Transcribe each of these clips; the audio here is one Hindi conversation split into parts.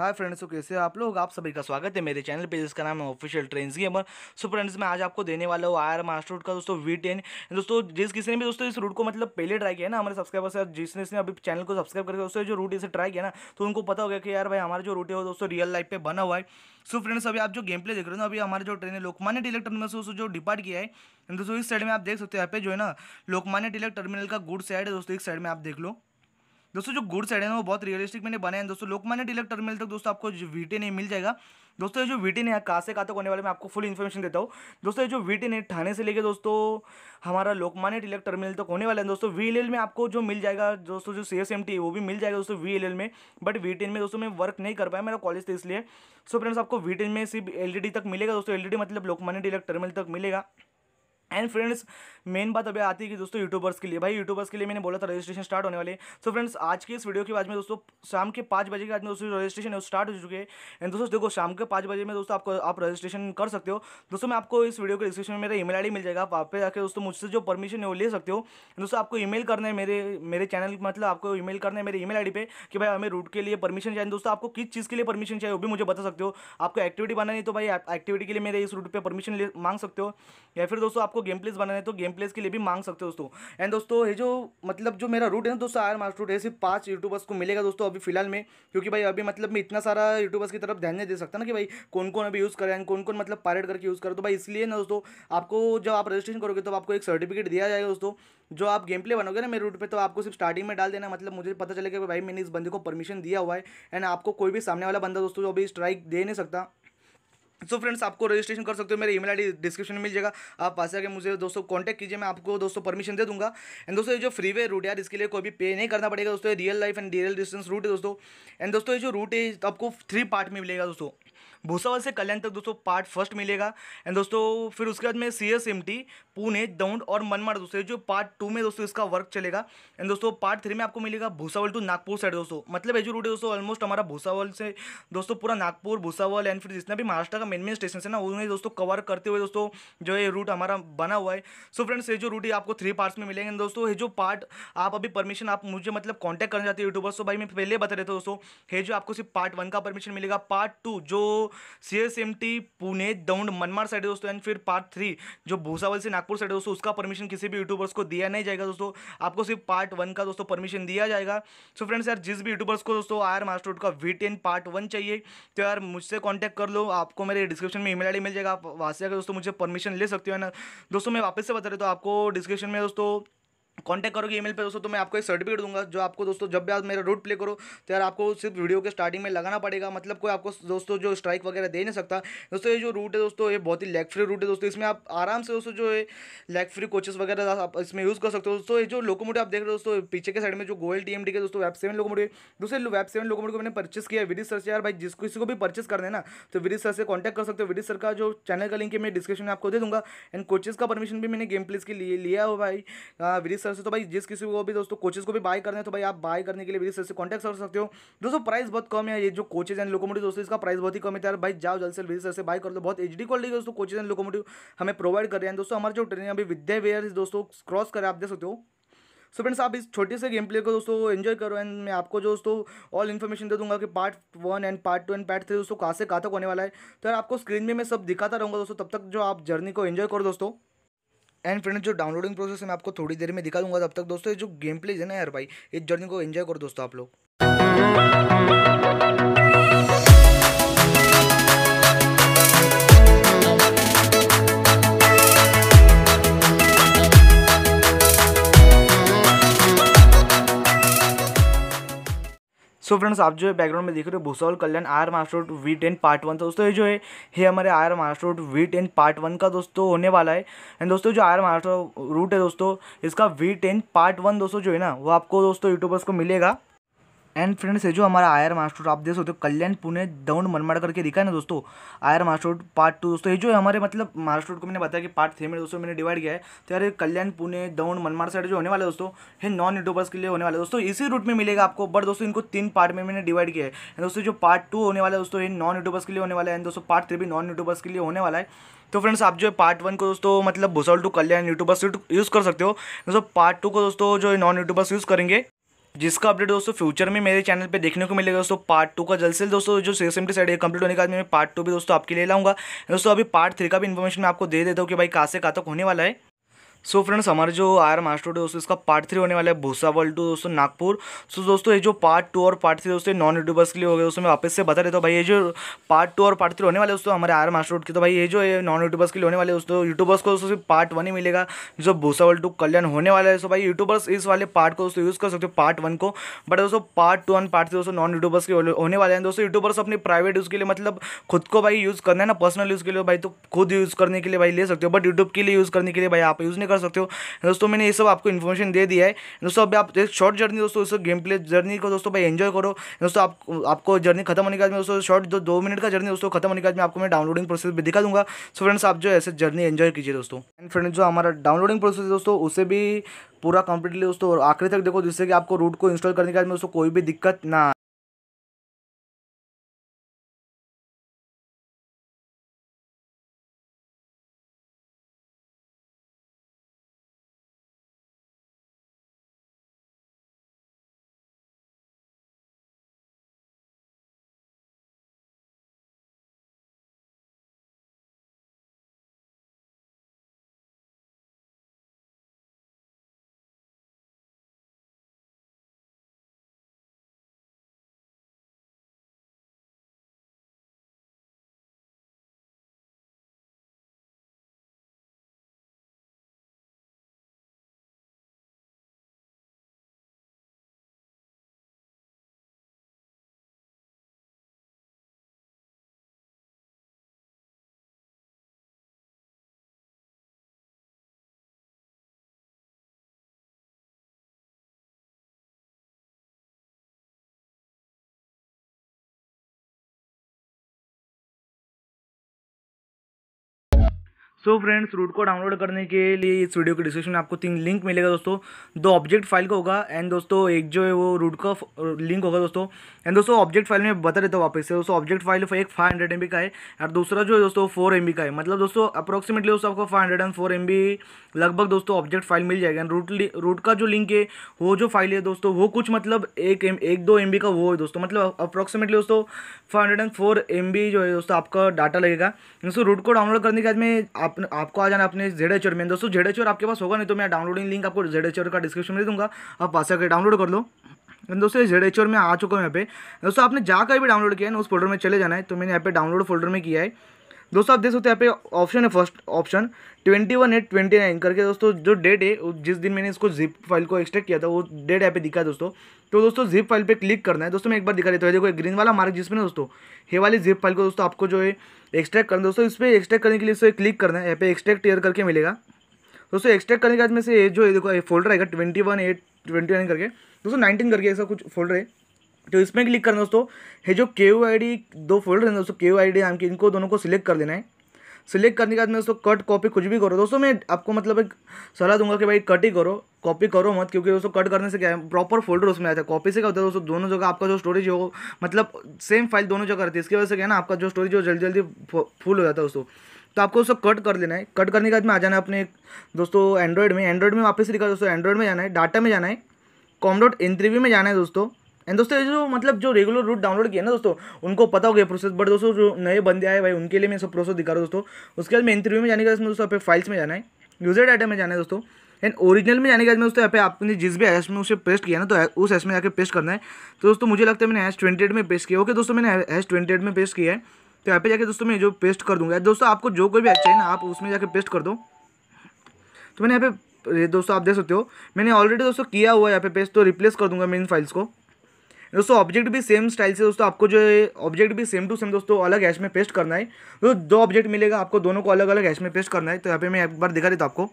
हाय फ्रेंड्स तो कैसे आप लोग आप सभी का स्वागत है मेरे चैनल पे जिसका नाम है official train gamer so friends मैं आज आपको देने वाला हूँ आर मास्टर का दोस्तों वी टेन दोस्तों जिस किसी ने भी दोस्तों इस रूट को मतलब पहले ट्राई किया ना हमारे सब्सक्राइबर जिसने इसने अभी चैनल को सब्सक्राइब करके दोस्तों जो रूट इसे ट्राई किया ना तो उनको पता होगा कि यार भाई हमारा जो रूट है वो दोस्तों रियल लाइफ पर बना हुआ है सो फ्रेंड्स अभी आप जो गेम प्ले देख रहे हो ना अभी हमारे जो ट्रेन है लोकमान्य टिलक टर्मिनल से जो डिपार्ट किया है दोस्तों इस साइड में आप देख सकते हो यहाँ पे जो है ना लोकमान्य टिलक टर्मिनल का गुड साइड है दोस्तों इस साइड में आप देख लो दोस्तों जो गुड साइड है ना वो बहुत रियलिस्टिक मैंने बनाए हैं दोस्तों लोकमान्य टिलक टर्मिनल तक दोस्तों आपको जो वी टेन मिल जाएगा दोस्तों ये जो वी टेन है कहाँ से कहाँ तक होने वाले मैं आपको फुल इन्फॉर्मेशन देता हूँ दोस्तों जो वी टेन है थाने से लेके दोस्तों हमारा लोकमान्य टिलक टर्मिनल तक होने वाला है दोस्तों वी में आपको जो मिल जाएगा दोस्तों जो सी एस एम टी वो भी मिल जाएगा दोस्तों वी में बट वी में दोस्तों मैं वर्क नहीं कर पाया मेरा कॉलेज था इसलिए सो फ्रेंड्स आपको वी में सिर्फ एल तक मिलेगा दोस्तों एल मतलब लोकमान्य टिलक टर्मिनल तक मिलेगा एंड फ्रेंड्स मेन बात अभी आती है कि दोस्तों यूट्यूबर्स के लिए भाई यूट्यूबर्स के लिए मैंने बोला था रजिस्ट्रेशन स्टार्ट होने वाले सो so फ्रेंड्स आज के इस वीडियो के बाद में दोस्तों शाम के पाँच बजे के बाद में दोस्तों रजिस्ट्रेशन स्टार्ट हो चुके हैं एंड दोस्तों देखो शाम के पाँच बजे में दोस्तों आपको आप रजिस्ट्रेशन कर सकते हो दोस्तों मैं आपको इस वीडियो के डिस्क्रिप्शन में मेरा ईमेल आई मिल जाएगा आप वहाँ पर दोस्तों मुझसे जो परमिशन है वो ले सकते हो दोस्तों आपको ईमेल करना है मेरे मेरे चैनल मतलब आपको ईमेल करना है मेरे ईमेल मेल पे कि भाई हमें रूट के लिए परमिशन चाहिए दोस्तों आपको किस चीज़ के लिए परमिशन चाहिए वो भी मुझे बता सकते हो आपको एक्टिविटी बनानी तो भाई एक्टिविटी के लिए मेरे इस रूट पर परमिशन मांग सकते हो या फिर दोस्तों आपको आपको गेम प्लेस बनाने तो गेम प्लेस के लिए भी मांग सकते हो दोस्तों एंड दोस्तों ये जो मतलब जो मेरा रूट है ना दोस्तों आर मास्टर रूट है सिर्फ पाँच यूट्यूबर्स को मिलेगा दोस्तों अभी फिलहाल में क्योंकि भाई अभी मतलब मैं इतना सारा यूट्यूबर्स की तरफ ध्यान नहीं दे सकता ना कि भाई कौन कौन अभी यूज़ करें कौन कौन मतलब पायरेट करके यूज़ करें तो भाई इसलिए ना दोस्तों आपको जब आप रजिस्ट्रेशन करोगे तो आपको एक सर्टिफिकेट दिया जाएगा दोस्तों जो आप गेम प्ले बनोगे ना मेरे रूट पर तो आपको सिर्फ स्टार्टिंग में डाल देना मतलब मुझे पता चलेगा भाई मैंने इस बंदे को परमिशन दिया हुआ है एंड आपको कोई भी सामने वाला बंदा दोस्तों जो अभी स्ट्राइक दे नहीं सकता सो so फ्रेंड्स आपको रजिस्ट्रेशन कर सकते हो मेरे ईमेल आईडी डिस्क्रिप्शन में मिल जाएगा आप पास आके मुझे दोस्तों कांटेक्ट कीजिए मैं आपको दोस्तों परमिशन दे दूंगा एंड दोस्तों ये जो फ्री वे रूट यार इसके लिए कोई भी पे नहीं करना पड़ेगा दोस्तों real life and real distance route है दोस्तों एंड दोस्तों ये जो रूट है आपको थ्री पार्ट में मिलेगा दोस्तों भूसावल से कल्याण तक दोस्तों पार्ट फर्स्ट मिलेगा एंड दोस्तों फिर उसके बाद में C S M T Pune Daund और मनमाड़ दोस्तों जो पार्ट टू में दोस्तों इसका वर्क चलेगा एंड दोस्तों पार्ट थ्री में आपको मिलेगा भूसावल टू नागपुर साइड दोस्तों मतलब ये जो रूट है दोस्तों ऑलमोस्ट हमारा भूसावल से दोस्तों पूरा नागपुर भूसावल एंड फिर जितना भी महाराष्ट्र का मेन मेन स्टेशन है ना उन्हें दोस्तों कवर करते हुए दोस्तों जो ये रूट हमारा बना हुआ है सो फ्रेंड्स ये जो रूट है आपको थ्री पार्ट्स में मिलेंगे दोस्तों ये जो पार्ट आप अभी परमिशन आप मुझे मतलब कॉन्टैक्ट करना चाहते हैं यूट्यूबर तो भाई मैं पहले बता रहे थे दोस्तों ये जो आपको सिर्फ पार्ट वन का परमिशन मिलेगा पार्ट टू जो C S M T Pune Daund Manmad side है दोस्तों एंड फिर पार्ट थ्री जो भूसावल से नागपुर साइड है दोस्तों उसका परमिशन किसी भी यूट्यूबर्स को दिया नहीं जाएगा दोस्तों आपको सिर्फ पार्ट वन का दोस्तों परमिशन दिया जाएगा सो फ्रेंड्स यार जिस भी यूट्यूबर्स को दोस्तों आर मास्टर का वी टेन पार्ट वन चाहिए तो यार मुझसे कॉन्टैक्ट कर लो आपको मेरे डिस्क्रिप्शन में ई मेल मिल जाएगा आप वहाँ से अगर दोस्तों मुझे परमिशन ले सकते हो ना दोस्तों मैं वापस से बता रहे तो आपको डिस्क्रिप्शन में दोस्तों कॉन्टैक्ट करोगे ईमेल पे दोस्तों तो मैं आपको एक सर्टिफिकेट दूंगा जो आपको दोस्तों जब भी आप मेरा रूट प्ले करो तो यार आपको सिर्फ वीडियो के स्टार्टिंग में लगाना पड़ेगा मतलब कोई आपको दोस्तों जो स्ट्राइक वगैरह दे नहीं सकता दोस्तों ये जो रूट है दोस्तों ये बहुत ही लैग फ्री रूट है दोस्तों इसमें आप आराम से दोस्तों जो है लैग फ्री कोचेस वगैरह आप इसमें यूज़ कर सकते हो दोस्तों ये जो लोकोमोटिव आप देख रहे हो दोस्तों पीछे के साइड में जो गोल टी के दोस्तों वेब सेवन लोकोमोटिव दूसरे वेब सेवन लोकोमोटिव को मैंने परचेस किया विदित सर से यार भाई जिसको किसी को भी परचेस कर देना ना तो विदित सर से कॉन्टैक्ट कर सकते हो विदित सर का जो चैनल का लिंक है मैं डिस्क्रिप्शन में आपको दे दूँगा एंड कोचेस का परमिशन भी मैंने गेम प्लेस के लिए लिया हो भाई विदित हाँ, सर सर से तो भाई जिस किसी को भी दोस्तों कोचेज को भी बाय करना है तो भाई आप बाय करने के लिए विदिक सर से कॉन्टैक्ट कर सकते हो दोस्तों प्राइस बहुत कम है ये जो कोचेज एंड लोकोमोटिव दोस्तों इसका प्राइस बहुत ही कम है तो यार भाई जाओ जल्द से विदिक सर से बाय कर दो बहुत एच डी क्वालिटी दोस्तों कोचेज एंड लोकोमोटिव हमें प्रोवाइड कर रहे हैं दोस्तों हमारे जो ट्रेन अभी विद्या वेयर दोस्तों क्रॉस करें आप देख सकते हो सो फ्रेंड्स आप इस छोटे से गेम प्ले को दोस्तों एंजॉय करो एंड मैं आपको जो दोस्तों ऑल इन्फॉर्मेशन दे दूंगा कि part one and part two and part three दोस्तों कहाँ से कहाँ तक होने वाला है तो यार आपको स्क्रीन में मैं सब दिखाता रहूँगा दोस्तों तब तक जो आप जर्नी को एंजॉय करो दोस्तों एंड फ्रेंड्स जो डाउनलोडिंग प्रोसेस है मैं आपको थोड़ी देर में दिखा दूंगा तब तक दोस्तों ये जो गेम प्लेज है ना यार भाई इस जर्नी को एंजॉय करो दोस्तों आप लोग सो फ्रेंड्स आप जो है बैकग्राउंड में देख रहे हो Bhusawal Kalyan R master road V ten part one था दोस्तों ये जो है ये हमारे R master road V ten part one का दोस्तों होने वाला है एंड दोस्तों जो आर मास्टर रूट है दोस्तों इसका वी टेन पार्ट वन दोस्तों जो है ना वो आपको दोस्तों यूट्यूबर्स को मिलेगा एंड फ्रेंड्स है जो हमारा आयर मास्टर आप देख सकते हो कल्याण पुणे दौंड मनमाड़ करके दिखा है ना दोस्तों आयर मास्टर पार्ट टू दोस्तों ये जो हमारे मतलब मास्टर को मैंने बताया कि पार्ट थ्री में दोस्तों मैंने डिवाइड किया है तो यार कल्याण पुणे दौंड मनमाड़ साइड जो होने वाला दोस्तों है नॉन यूट्यूबर्स के लिए होने वाले दोस्तों इसी रूट में मिलेगा आपको बट दोस्तों इनको तीन पार्ट में मैंने डिवाइड किया है दोस्तों जो पार्ट टू होने वाला दोस्तों ये नॉन यूट्यूबर्स के लिए होने वाला है एंड दोस्तों पार्ट थ्री भी नॉन यूट्यूबर्स के लिए होने वाला है तो फ्रेंड्स आप जो है पार्ट वन को दोस्तों मतलब Bhusawal to Kalyan YouTubers use कर सकते हो दोस्तों पार्ट टू को दोस्तों जो नॉन यूट्यूबर्स यूज़ करेंगे जिसका अपडेट दोस्तों फ्यूचर में मेरे चैनल पे देखने को मिलेगा दोस्तों पार्ट टू का जल्द से दोस्तों जो एम टी साइड कंप्लीट होने के बाद मैं पार्ट टू भी दोस्तों आपके लिए लाऊंगा दोस्तों अभी पार्ट थ्री का भी इन्फॉर्मेशन मैं आपको दे देता हूँ कि भाई कहाँ से कहाँ तक होने वाला है सो so फ्रेंड्स हमारे जो आर मास्टर दोस्तों इसका पार्ट थ्री होने वाला है भूसा वर्ल्ड टू दोस्तों नागपुर सो so दोस्तों ये जो पार्ट टू और पार्ट थ्री दोस्तों नॉन यूट्यूबर्स के लिए हो गए दोस्तों मैं वापस से बता देता हूँ भाई ये जो पार्ट टू और पार्ट थ्री होने वाले दोस्तों हमारे आर मास्टर की तो भाई ये जो नॉन यूट्यूबर्स के लिए होने वाले दोस्तों यूट्यूबर्स को दोस्तों पार्ट वन ही मिलेगा जो भूसा वर्ल्ड टू कल्याण होने वाला है सो भाई यूट्यूबर्स इस वाले पार्ट को दोस्तों यूज़ कर सकते हो पार्ट वन को बट दोस्तों part two and part three दोस्तों नॉन यूट्यूबर्स के होने वाले हैं दोस्तों यूट्यूबर्स अपने प्राइवेट यूज़ के लिए मतलब खुद को भाई यूज़ करना है ना पर्सनल यूज़ के लिए भाई तो खुद यूज़ करने के लिए भाई ले सकते हो बट यूट्यूब के लिए यूज़ करने के लिए भाई आप यूज़ नहीं कर सकते हो दोस्तों मैंने ये सब आपको इन्फॉर्मेशन दे दिया है दोस्तों अभी आप एक शॉर्ट जर्नी दोस्तों उस गेम प्ले जर्नी को दोस्तों भाई एंजॉय करो दोस्तों आप आपको जर्नी खत्म होने के बाद में दोस्तों शॉर्ट जो दो मिनट का जर्नी दोस्तों खत्म होने के बाद में आपको मैं डाउनलोडिंग प्रोसेस भी दिखा दूंगा सो फ्रेंड्स आप जो ऐसे जर्नी एंजॉय कीजिए दोस्तों एंड फ्रेंड्स जो हमारा डाउनलोडिंग प्रोसेस है दोस्तों उसे भी पूरा कंप्लीटली दोस्तों आखिरी तक देखो जिससे कि आपको रूट को इंस्टॉल करने के बाद में दोस्तों कोई भी दिक्कत ना सो फ्रेंड्स रूट को डाउनलोड करने के लिए इस वीडियो के डिस्क्रिप्शन में आपको तीन लिंक मिलेगा दोस्तों दो ऑब्जेक्ट फाइल का होगा एंड दोस्तों एक जो है वो रूट का लिंक होगा दोस्तों एंड दोस्तों ऑब्जेक्ट फाइल में बता देता हूँ वापस से दोस्तों ऑब्जेक्ट फाइल एक फाइव हंड्रेड एम बी का है और दूसरा जो है दोस्तों फोर एम बी का है मतलब दोस्तों अप्रॉक्सीमेटली दोस्तों आपको five hundred and four M B लगभग दोस्तों ऑब्जेक्ट फाइल मिल जाएगा एंड रूट रूट का जो लिंक है वो जो फाइल है दोस्तों वो कुछ मतलब एक एम एक दो एम बी का वो है दोस्तों मतलब अप्रॉक्सीमेटली दोस्तों five hundred and four M B जो है दोस्तों आपका डाटा लगेगा दोस्तों रूट को डाउनलोड करने के बाद में अपने आपको आ जाना अपने जेड एच में दोस्तों जेड एच आपके पास होगा नहीं तो मैं डाउनलोडिंग लिंक आपको जेड एच का डिस्क्रिप्शन में दूंगा आप पास आकर डाउनलोड कर लो दोस्तों जेड एच में आ चुका हूँ यहाँ पे दोस्तों आपने जाकर भी डाउनलोड किया है ना उस फोल्डर में चले जाना है तो मैंने यहाँ पे डाउनलोड फोल्डर में किया है दोस्तों आप देख सकते हैं यहाँ पे ऑप्शन है first option twenty one eight twenty nine करके दोस्तों जो डेट है जिस दिन मैंने इसको जिप फाइल को एक्सट्रैक्ट किया था वो डेट यहाँ पे दिखा है दोस्तों तो दोस्तों जिप फाइल पे क्लिक करना है दोस्तों मैं एक बार दिखा देता हूँ देखो ग्रीन वाला मार्क जिसमें दोस्तों हे वाली जिप फाइल को दोस्तों आपको जो है एक्सट्रैक्ट करना दोस्तों इस पर एक्सट्रैक्ट करने के लिए इसे क्लिक करना है यहाँ पे एक्सट्रैक्ट एयर करके मिलेगा दोस्तों एक्सट्रैक्ट करने के बाद में से जो है देखो फोल्डर आएगा twenty one eight twenty nine करके दोस्तों नाइनटीन करके ऐसा कुछ फोल्डर है तो इसमें क्लिक करना दोस्तों ये जो के यू आई डी दो फोल्डर हैं दोस्तों के यू आई डी नाम के इनको दोनों को सिलेक्ट कर देना है सिलेक्ट करने के बाद में दोस्तों कट कॉपी कुछ भी करो दोस्तों मैं आपको मतलब एक सलाह दूंगा कि भाई कट ही करो कॉपी करो मत क्योंकि दोस्तों कट करने से क्या है प्रॉपर फोल्डर उसमें आता है कॉपी से क्या होता है दोस्तों दोनों जगह आपका जो स्टोरेज हो मतलब सेम फाइल दोनों जगह रहती है इसकी वजह से क्या है ना आपका जो स्टोरेज हो जल्दी जल्दी फुल हो जाता है दोस्तों तो आपको उसको कट कर लेना है कट करने के बाद में आ जाना है अपने दोस्तों एंड्रॉयड में एंड्रॉइड में वापस लिखा दोस्तों एंड्रॉयड में जाना है डाटा में जाना है कॉम डॉट में जाना है दोस्तों एंड दोस्तों जो मतलब जो रेगुलर रूट डाउनलोड किया ना दोस्तों उनको पता हो गया प्रोसेस बट दोस्तों जो नए बंदे आए भाई उनके लिए मैं सब प्रोसेस दिखा रहा हूँ दोस्तों उसके बाद मैं इंटरव्यू में जाने का बाद दोस्तों आप फाइल्स में जाना है यूजर डाटा में जाना है दोस्तों एंड ओरिजिनल में जाने के बाद दोस्तों यहाँ पे आपने जिस भी एस में उसे पेस्ट किया ना तो उस एस में जाकर पेस्ट करना है तो दोस्तों मुझे लगता है मैंने एस ट्वेंटी में पेस्ट किया ओके दोस्तों मैंने एस ट्वेंटी में पेस्ट किया है तो यहाँ पे जाके दोस्तों मैं जो पेस्ट कर दूँगा दोस्तों आपको जो कोई भी अच्छा है ना आप उसमें जाकर पेस्ट कर दो तो मैंने यहाँ पे दोस्तों आप देख सकते हो मैंने ऑलरेडी दोस्तों किया हुआ है यहाँ पे पेस्ट तो रिप्लेस कर दूंगा मैं इन फाइल्स को दोस्तों ऑब्जेक्ट भी सेम स्टाइल से दोस्तों आपको जो है ऑब्जेक्ट भी सेम टू सेम दोस्तों अलग हैश में पेस्ट करना है तो दो ऑब्जेक्ट मिलेगा आपको दोनों को अलग अलग हैश में पेस्ट करना है तो यहाँ पे मैं एक बार दिखा देता हूँ आपको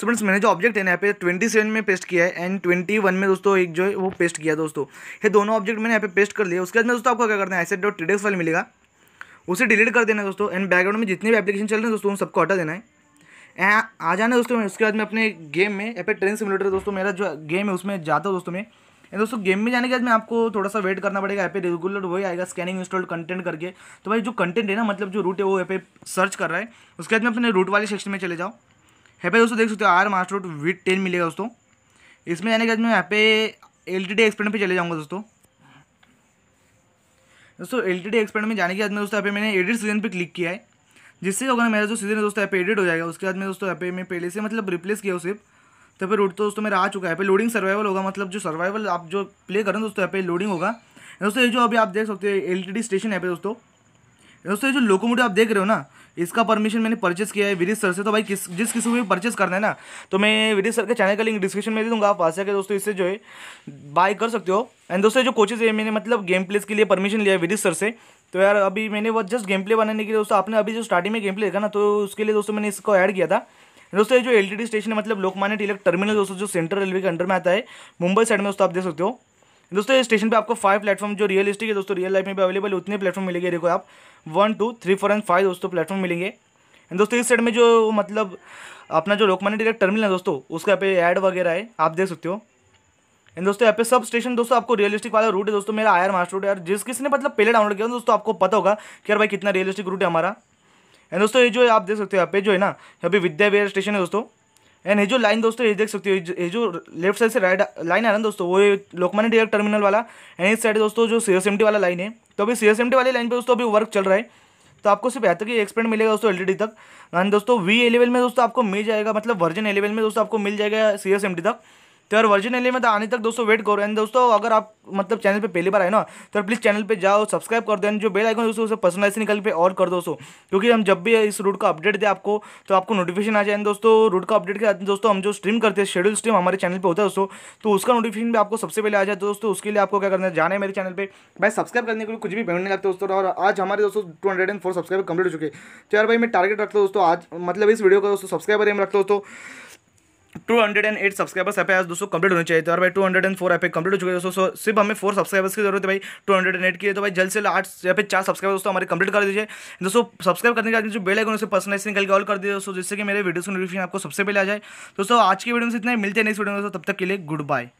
सो फ्रेंड्स मैंने जो ऑब्जेक्ट है ना यहाँ पे ट्वेंटी सेवन में पेस्ट किया है एंड ट्वेंटी वन में दोस्तों एक जो है वो पेस्ट किया दोस्तों ये दोनों ऑब्जेक्ट मैंने यहाँ पे पेस्ट कर लिया उसके बाद में दोस्तों आपको क्या करना है ऐसे डॉट टीडेक्स वाले मिलेगा उसे डिलीट कर देना दोस्तों एंड बैकग्राउंड में जितने भी एप्लीकेशन चल रहे हैं दोस्तों उन सबको हटा देना है आ जाना दोस्तों मैं उसके बाद में अपने गेम में यहाँ पे ट्रेन सिमुलेटर दोस्तों मेरा जो गेम है उसमें जाता हूँ दोस्तों मैं दोस्तों गेम में जाने के बाद में आपको थोड़ा सा वेट करना पड़ेगा यहाँ पे रेगुलर वही आएगा स्कैनिंग इंस्टॉल कंटेंट करके तो भाई जो कंटेंट है ना मतलब जो रूट है वो पे सर्च कर रहा है उसके बाद में अपने रूट वाले सेक्शन में चले जाओ यहाँ पे दोस्तों देख सकते हो R master route with ten मिलेगा दोस्तों इसमें जाने के बाद मैं यहाँ पे एल टी डी एक्सपेंड पर चले जाऊँगा दोस्तों दोस्तों एल टी डी में जाने के बाद में दोस्तों यहाँ पे मैंने एडिट सीजन पर क्लिक किया है जिससे होगा मेरा जो सीजन है दोस्तों यहाँ पे एडिट हो जाएगा उसके बाद में दोस्तों यहाँ पे मैं पहले से मतलब रिप्लेस किया हूँ सिर्फ तो फिर रूट तो दोस्तों मेरा आ चुका है पे लोडिंग सर्वाइवल होगा मतलब जो सर्वाइवल आप जो प्ले करें दोस्तों यहाँ पे लोडिंग होगा दोस्तों ये जो अभी आप देख सकते हो एल स्टेशन है पे दोस्तों दोस्तों ये जो लोकोमोटिव आप देख रहे हो ना इसका परमिशन मैंने परचेस किया है वीरेश सर से तो भाई किस जिस किसी को भी परचेस करना है ना तो मैं वीरेश सर के चैनल का लिंक डिस्क्रिप्शन में दे दूँगा आप वहाँ के दोस्तों इससे जो है बाय कर सकते हो एंड दोस्तों जो कोचेज है मैंने मतलब गेम प्लेस के लिए परमिशन लिया है वीरेश सर से तो यार अभी मैंने वो जस्ट गेम प्ले बनाने के लिए दोस्तों आपने अभी जो स्टार्टिंग में गेम प्ले देखा ना तो उसके लिए दोस्तों मैंने इसको ऐड किया था दोस्तों ये जो एल स्टेशन है मतलब लोकमान्य टिलक टर्मिनल दोस्तों जो सेंट्रल रेलवे के अंडर में आता है मुंबई साइड में दोस्तों आप देख सकते हो दोस्तों ये स्टेशन पे आपको फाइव प्लेटफॉर्म जो रियलिस्टिक है दोस्तों रियल लाइफ में भी अवेलेबल उतने प्लेटफॉर्म मिलेंगे देखो आप one two three four and five दोस्तों प्लेटफॉर्म मिलेंगे दोस्तों इस साइड में जो मतलब अपना जो लोकमान्य टिलक टर्मिनल है दोस्तों उसका यहाँ पे ऐड वगैरह है आप देख सकते हो एंड दोस्तों यहाँ पे सब स्टेशन दोस्तों आपको रियलिस्टिक वाला रूट है दोस्तों मेरा आयर मास्टर रूट है यार जिस किसी ने मतलब पहले डाउनलोड किया दोस्तों आपको पता होगा कि यार भाई कितना रियलिस्टिक रूट है हमारा एंड दोस्तों ये जो आप देख सकते हो यहाँ पे जो है ना यहाँ पे विद्या विहार स्टेशन है दोस्तों एंड ये जो लाइन दोस्तों ये देख सकते हो ये जो लेफ्ट साइड से राइट लाइन है ना दोस्तों वो लोकमान्य टिलक टर्मिनल वाला एंड इस साइड दोस्तों जो सी एस एम टी वाला लाइन है तो अभी सी एस एम टी वाली लाइन पे दोस्तों अभी वर्क चल रहा है तो आपको सिर्फ यहाँ तक एक्सपेंड मिलेगा दोस्तों एल तक एंड दोस्तों वी एलेवल में दोस्तों आपको मिल जाएगा मतलब वर्जन एलेवल में दोस्तों आपको मिल जाएगा सी एस एम टी तक तो यार वर्जन एलियन में आने तक दोस्तों वेट करो एंड दोस्तों अगर आप मतलब चैनल पे पहली बार आए ना तो प्लीज़ चैनल पे जाओ सब्सक्राइब कर दो जो बेल आइकन दोस्तों उसे पर्सनलाइज निकल पे और कर दोस्तों क्योंकि हम जब भी इस रूट का अपडेट दे आपको तो आपको नोटिफिकेशन आ जाए दोस्तों रूट का अपडेट के साथ दोस्तों हम जो स्ट्रीम करते हैं शेड्यूल स्ट्रीम हमारे चैनल पर होता है दोस्तों तो उसका नोटिफिकेशन भी आपको सबसे पहले आ जाए तो दोस्तों उसके लिए आपको क्या करना है जाना है मेरे चैनल पर भाई सब्सक्राइब करने के लिए कुछ भी पेमेंट नहीं लगता दोस्तों और आज हमारे दोस्तों two hundred and four subscriber complete हो चुके तो यार भाई मैं टारगेट रखता हूँ दोस्तों आज मतलब इस वीडियो का दोस्तों सब्सक्राइबर एम रखता हूँ दोस्तों two hundred and eight subscribers एपे आज दोस्तों कंप्लीट होने चाहिए और भाई टू हंड्रेड एंड फोर एपे कंप्लीट हो चुके दोस्तों दोस्तों सिर्फ हमें फोर सब्सक्राइबर्स की जरूरत है भाई टू हंड्रेड एंड एट की तो भाई जल्द से आठ या फिर चार सब्सक्राइबर दोस्तों हमारे कंप्लीट कर दीजिए दोस्तों सब्सक्राइब करने के बाद जो बेल आइकन उसे पर्सनलाइज निकल के ऑल कर दीजिए दोस्तों जिससे कि मेरे वीडियो नोटिफिकेशन आपको सबसे पहले आ जाए दोस्तों आज की वीडियो में इतना ही मिलते हैं नेक्स्ट वीडियो में दोस्तों तब तक के लिए गुड बाय